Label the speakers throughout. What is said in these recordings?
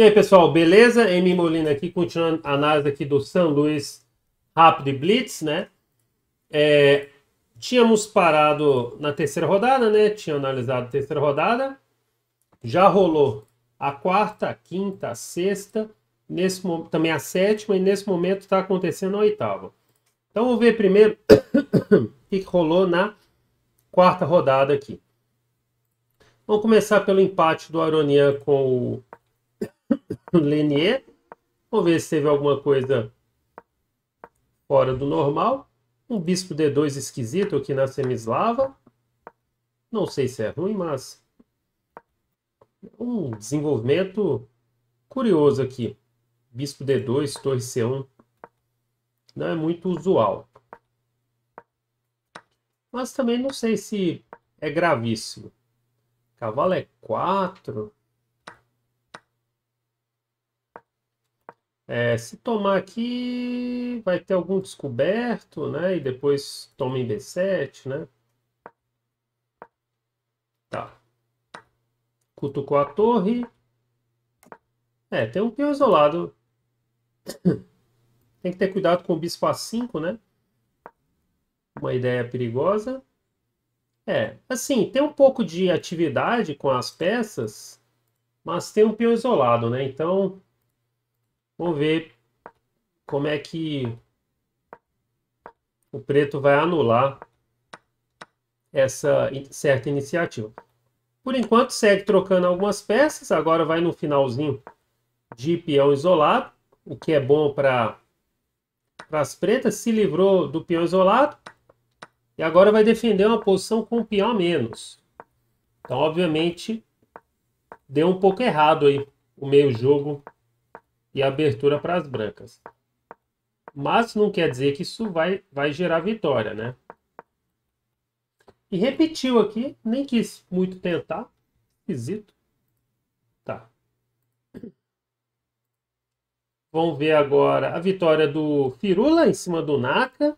Speaker 1: E aí, pessoal, beleza? Emi Molina aqui, continuando a análise aqui do São Luís Rápido e Blitz, né? É, tínhamos parado na terceira rodada, né? Tinha analisado a terceira rodada. Já rolou a quarta, a quinta, a sexta, nesse, também a sétima, e nesse momento está acontecendo a oitava. Então, vamos ver primeiro o que rolou na quarta rodada aqui. Vamos começar pelo empate do Aronia com o Lenier. Vamos ver se teve alguma coisa fora do normal. Um bispo D2 esquisito aqui na semislava. Não sei se é ruim, mas um desenvolvimento curioso aqui. Bispo D2, torre C1. Não é muito usual. Mas também não sei se é gravíssimo. Cavalo é 4. É, se tomar aqui, vai ter algum descoberto, né? E depois toma em B7, né? Tá. Cutucou a torre. É, tem um peão isolado. tem que ter cuidado com o bispo A5, né? Uma ideia perigosa. É, assim, tem um pouco de atividade com as peças, mas tem um peão isolado, né? Então, Vamos ver como é que o preto vai anular essa certa iniciativa. Por enquanto, segue trocando algumas peças. Agora vai no finalzinho de peão isolado, o que é bom para as pretas. Se livrou do peão isolado e agora vai defender uma posição com peão a menos. Então, obviamente, deu um pouco errado aí o meio jogo e abertura para as brancas. Mas não quer dizer que isso vai, vai gerar vitória, né? E repetiu aqui, nem quis muito tentar. Esquisito. Tá. Vamos ver agora a vitória do Firula em cima do Naka.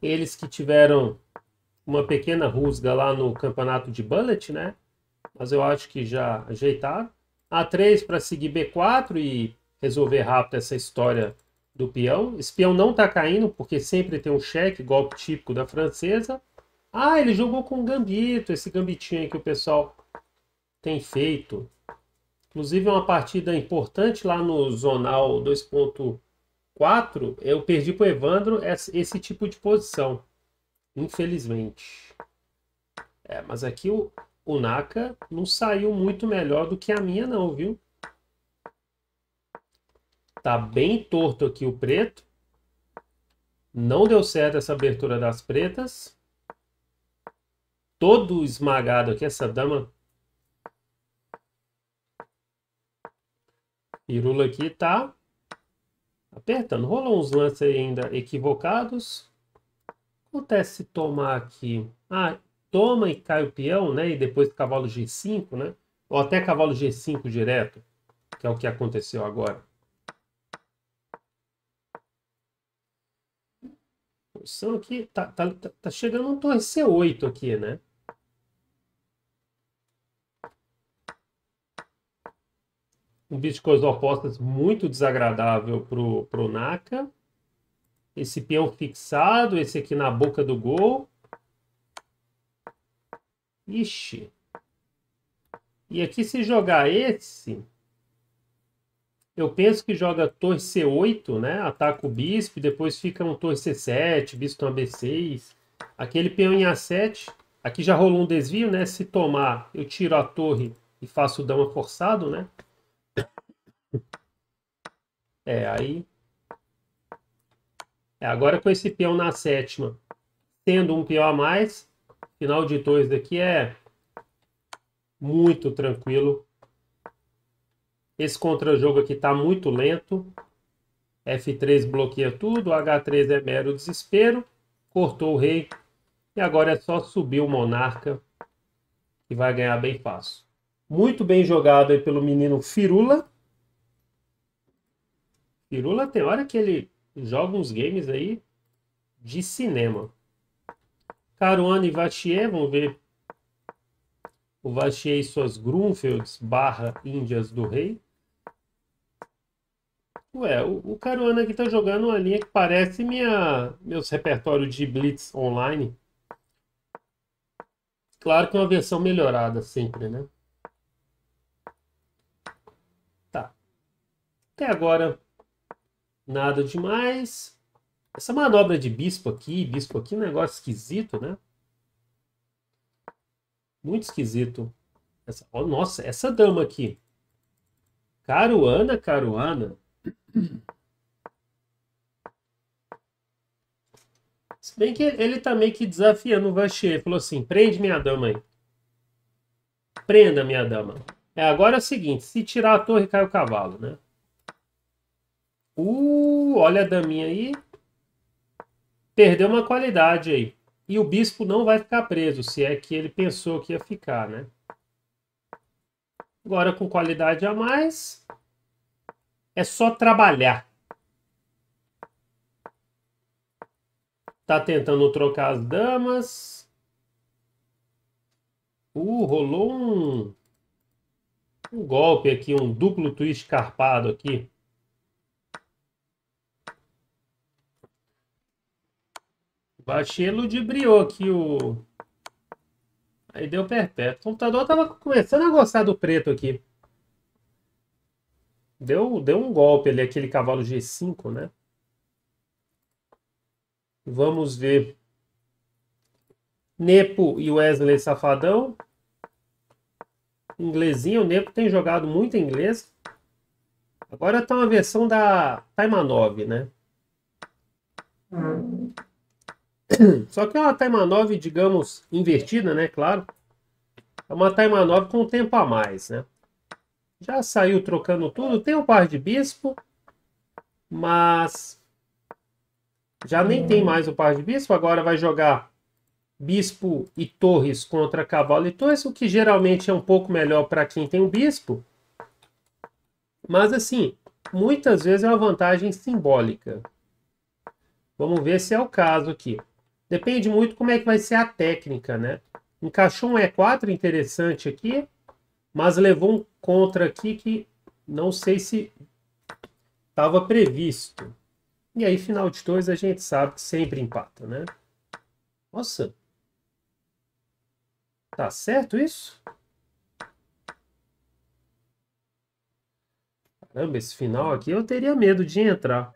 Speaker 1: Eles que tiveram uma pequena rusga lá no campeonato de bullet, né? Mas eu acho que já ajeitaram. A3 para seguir B4 e resolver rápido essa história do peão. Esse peão não está caindo, porque sempre tem um cheque, golpe típico da francesa. Ah, ele jogou com gambito, esse gambitinho aí que o pessoal tem feito. Inclusive, uma partida importante lá no Zonal 2.4, eu perdi para o Evandro esse tipo de posição, infelizmente. É, mas aqui o, o Naka não saiu muito melhor do que a minha não, viu? Tá bem torto aqui o preto. Não deu certo essa abertura das pretas. Todo esmagado aqui, essa dama. Pirula aqui tá apertando. Rolou uns lances ainda equivocados. Acontece tomar aqui. Ah, toma e cai o peão, né? E depois cavalo G5, né? Ou até cavalo G5 direto, que é o que aconteceu agora. Pensando que tá, tá, tá, tá chegando um torre C8 aqui, né? Um bicho com as opostas muito desagradável pro, pro Naka. Esse peão fixado, esse aqui na boca do gol. Ixi. E aqui se jogar esse, eu penso que joga torre C8, né? Ataca o bispo, depois fica um torre C7, bispo toma B6. Aquele peão em A7, aqui já rolou um desvio, né? Se tomar, eu tiro a torre e faço o dama forçado, né? É, aí... É, agora com esse peão na sétima, tendo um peão a mais, Final de 2 daqui é muito tranquilo. Esse contra-jogo aqui está muito lento. F3 bloqueia tudo, H3 é mero desespero. Cortou o rei. E agora é só subir o monarca, que vai ganhar bem fácil. Muito bem jogado aí pelo menino Firula. Firula tem hora que ele joga uns games aí de cinema. Caruana e Vachier, vamos ver. O Vachier e suas Grunfelds barra Índias do Rei. Ué, o, o Caruana aqui tá jogando uma linha que parece minha, meus repertórios de Blitz online. Claro que é uma versão melhorada sempre, né? Tá. Até agora, nada demais. Essa é manobra de bispo aqui, bispo aqui, um negócio esquisito, né? Muito esquisito. Essa, oh, nossa, essa dama aqui. Caruana, caruana. Se bem que ele tá meio que desafiando o Vachier. falou assim, prende minha dama aí. Prenda minha dama. É, agora é o seguinte, se tirar a torre, cai o cavalo, né? Uh, olha a daminha aí perdeu uma qualidade aí. E o bispo não vai ficar preso, se é que ele pensou que ia ficar, né? Agora, com qualidade a mais, é só trabalhar. Tá tentando trocar as damas. Uh, rolou um, um golpe aqui, um duplo twist carpado aqui. Baixei ludibriou aqui o. Aí deu perpétuo. O computador tava começando a gostar do preto aqui. Deu, deu um golpe ali, aquele cavalo G5, né? Vamos ver. Nepo e Wesley Safadão. Inglesinho, o Nepo tem jogado muito inglês. Agora tá uma versão da Taima 9, né? Hum. Só que é uma Taimanov, digamos, invertida, né? Claro. É uma Taimanov com um tempo a mais, né? Já saiu trocando tudo. Tem um par de bispo, mas já nem tem uhum. mais o par de bispo. Agora vai jogar bispo e torres contra cavalo e torres, o que geralmente é um pouco melhor para quem tem o um bispo. Mas assim, muitas vezes é uma vantagem simbólica. Vamos ver se é o caso aqui. Depende muito como é que vai ser a técnica, né? Encaixou um E4 interessante aqui, mas levou um contra aqui que não sei se estava previsto. E aí, final de dois, a gente sabe que sempre empata, né? Nossa! Tá certo isso? Caramba, esse final aqui eu teria medo de entrar.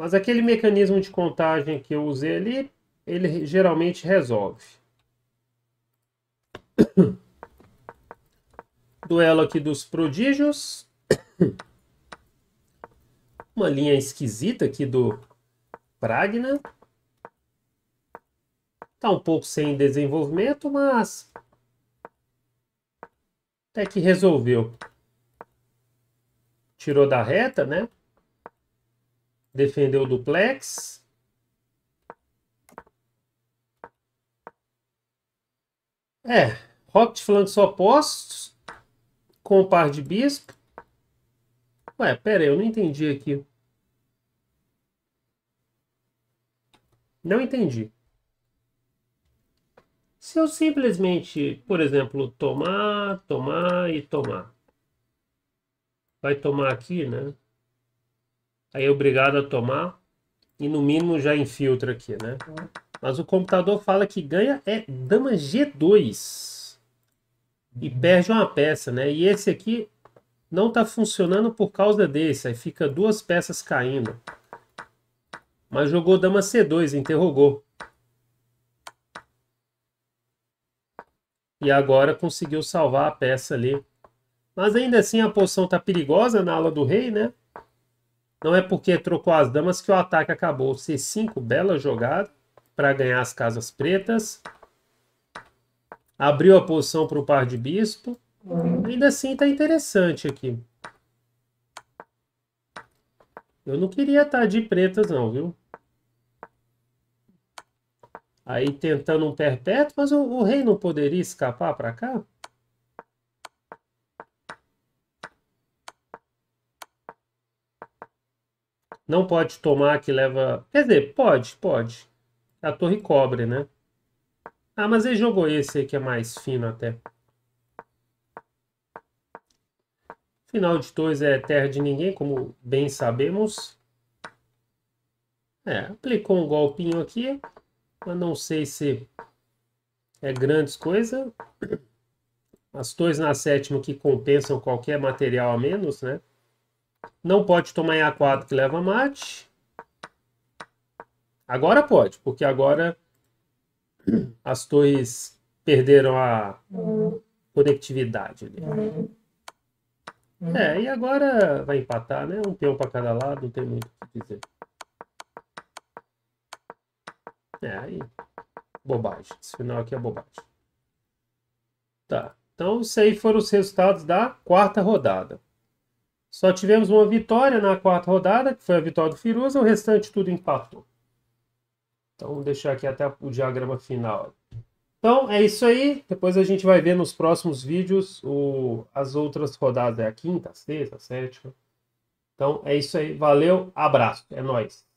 Speaker 1: Mas aquele mecanismo de contagem que eu usei ali, ele geralmente resolve. Duelo aqui dos prodígios. Uma linha esquisita aqui do Pragna. Está um pouco sem desenvolvimento, mas até que resolveu. Tirou da reta, né? defendeu o duplex. É, rock de flancos opostos com par de bispo. Ué, pera aí, eu não entendi aqui. Não entendi. Se eu simplesmente, por exemplo, tomar, tomar e tomar. Vai tomar aqui, né? aí é obrigado a tomar e no mínimo já infiltra aqui, né? Mas o computador fala que ganha é dama G2 e uhum. perde uma peça, né? E esse aqui não está funcionando por causa desse, aí fica duas peças caindo. Mas jogou dama C2, interrogou. E agora conseguiu salvar a peça ali. Mas ainda assim a posição está perigosa na ala do rei, né? Não é porque trocou as damas que o ataque acabou. C5, bela jogada para ganhar as casas pretas. Abriu a posição para o par de bispo. Uhum. Ainda assim está interessante aqui. Eu não queria estar tá de pretas não, viu? Aí tentando um perpétuo, mas o, o rei não poderia escapar para cá? Não pode tomar que leva. Quer dizer, pode, pode. É a torre cobre, né? Ah, mas ele jogou esse aí que é mais fino até. Final de dois é terra de ninguém, como bem sabemos. É, aplicou um golpinho aqui, mas não sei se é grandes coisa. As torres na sétima que compensam qualquer material a menos, né? Não pode tomar em A4 que leva mate. Agora pode, porque agora as torres perderam a conectividade. Ali. É, e agora vai empatar, né? Um peão para cada lado, não tem muito o que dizer. É, aí. Bobagem. Esse final aqui é bobagem. Tá. Então, isso aí foram os resultados da quarta rodada. Só tivemos uma vitória na quarta rodada, que foi a vitória do Firuza, o restante tudo empatou. Então, vou deixar aqui até o diagrama final. Então, é isso aí. Depois a gente vai ver nos próximos vídeos o... as outras rodadas. É a quinta, a sexta, a sétima. Então, é isso aí. Valeu, abraço. É nóis.